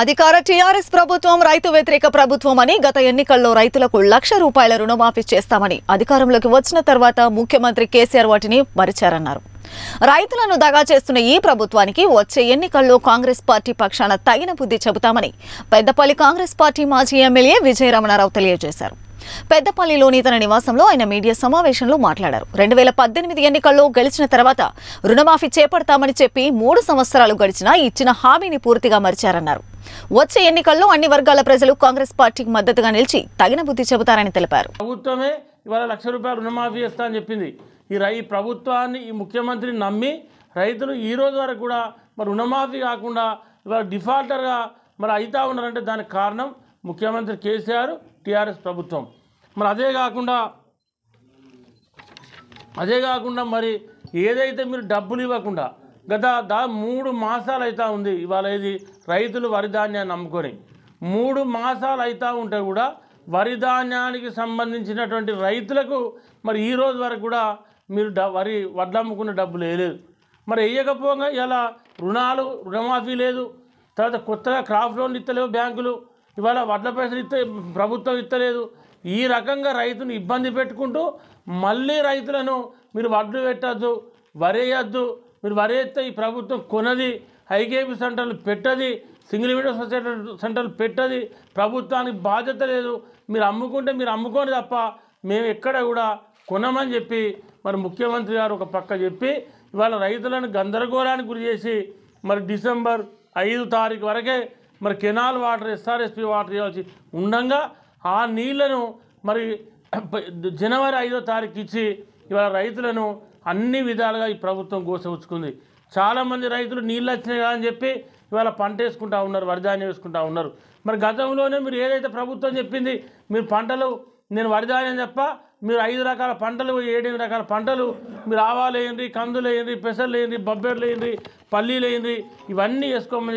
అధికార టీఆర్ఎస్ ప్రభుత్వం రైతు వ్యతిరేక ప్రభుత్వం అని గత ఎన్నికల్లో రైతులకు లక్ష రూపాయల రుణమాఫీ చేస్తామని అధికారంలోకి వచ్చిన తర్వాత ముఖ్యమంత్రి కేసీఆర్ వాటిని మరిచారన్నారు రైతులను దగా చేస్తున్న ఈ ప్రభుత్వానికి వచ్చే ఎన్నికల్లో కాంగ్రెస్ పార్టీ పక్షాన తగిన బుద్ధి చెబుతామని పెద్దపల్లి కాంగ్రెస్ పార్టీ మాజీ ఎమ్మెల్యే విజయరమణారావు తెలియజేశారు పెద్దపల్లిలోని తన నివాసంలో ఆయన మీడియా సమావేశంలో మాట్లాడారు రెండు వేల పద్దెనిమిది ఎన్నికల్లో గెలిచిన తర్వాత రుణమాఫీ చేపడతామని చెప్పి మూడు సంవత్సరాలు గడిచినా ఇచ్చిన హామీని పూర్తిగా మరిచారన్నారు వచ్చే ఎన్నికల్లో అన్ని వర్గాల ప్రజలు కాంగ్రెస్ పార్టీకి మద్దతుగా నిలిచి తగిన బుద్ధి చెబుతారని తెలిపారు ప్రభుత్వమే ఇవాళ లక్ష రూపాయలు రుణమాఫీ చేస్తా అని చెప్పింది ఈ రై ప్రభుత్వాన్ని ఈ ముఖ్యమంత్రిని నమ్మి రైతులు ఈ రోజు వరకు కూడా మరి రుణమాఫీ కాకుండా ఇవాళ డిఫాల్టర్గా మరి అవుతా ఉన్నారంటే దానికి కారణం ముఖ్యమంత్రి కేసీఆర్ టీఆర్ఎస్ ప్రభుత్వం మరి అదే కాకుండా అదే కాకుండా మరి ఏదైతే మీరు డబ్బులు ఇవ్వకుండా గత దా మూడు మాసాలు అవుతూ ఉంది ఇవాళ ఇది రైతులు వరి ధాన్యాన్ని నమ్ముకొని మూడు మాసాలు అవుతూ ఉంటే కూడా వరి ధాన్యానికి సంబంధించినటువంటి రైతులకు మరి ఈరోజు వరకు కూడా మీరు డ వరి వడ్లమ్ముకున్న డబ్బులు వేయలేదు మరి వేయకపోగా ఇలా రుణాలు రుణమాఫీ లేదు తర్వాత కొత్తగా క్రాఫ్ట్ లోన్లు ఇస్తలేవు బ్యాంకులు ఇవాళ వడ్ల పైసలు ఇస్తే ప్రభుత్వం ఇస్తలేదు ఈ రకంగా రైతును ఇబ్బంది పెట్టుకుంటూ మళ్ళీ రైతులను మీరు వడ్లు పెట్టద్దు వరేయద్దు మీరు వరేస్తే ఈ ప్రభుత్వం కొనది ఐకేపీ సెంటర్లు పెట్టది సింగిల్ విండో సొసైటీ సెంటర్లు పెట్టది ప్రభుత్వానికి బాధ్యత లేదు మీరు అమ్ముకుంటే మీరు అమ్ముకోని తప్ప మేము ఎక్కడ కూడా కొనమని చెప్పి మరి ముఖ్యమంత్రి గారు ఒక పక్క చెప్పి ఇవాళ రైతులను గందరగోళానికి గురి చేసి మరి డిసెంబర్ ఐదు తారీఖు వరకే మరి కెనాల్ వాటర్ ఎస్ఆర్ఎస్పి వాటర్ ఇవ్వాల్సి ఉండగా ఆ నీళ్లను మరి జనవరి ఐదో తారీఖు ఇచ్చి ఇవాళ రైతులను అన్ని విధాలుగా ఈ ప్రభుత్వం గోసవుచ్చుకుంది చాలామంది రైతులు నీళ్ళు వచ్చినాయి కదా అని చెప్పి ఇవాళ పంట వేసుకుంటా ఉన్నారు వరిధాన్యం వేసుకుంటా ఉన్నారు మరి గతంలోనే మీరు ఏదైతే ప్రభుత్వం చెప్పింది మీరు పంటలు నేను వరిధాన్యం తప్ప మీరు ఐదు రకాల పంటలు ఏడెనిమిది రకాల పంటలు మీరు ఆవాలు వేయండి కందులు వేయండి పెసర్లు వేయండి బొబ్బెర్లు వేయండి పల్లీలు వేయండి ఇవన్నీ వేసుకోమని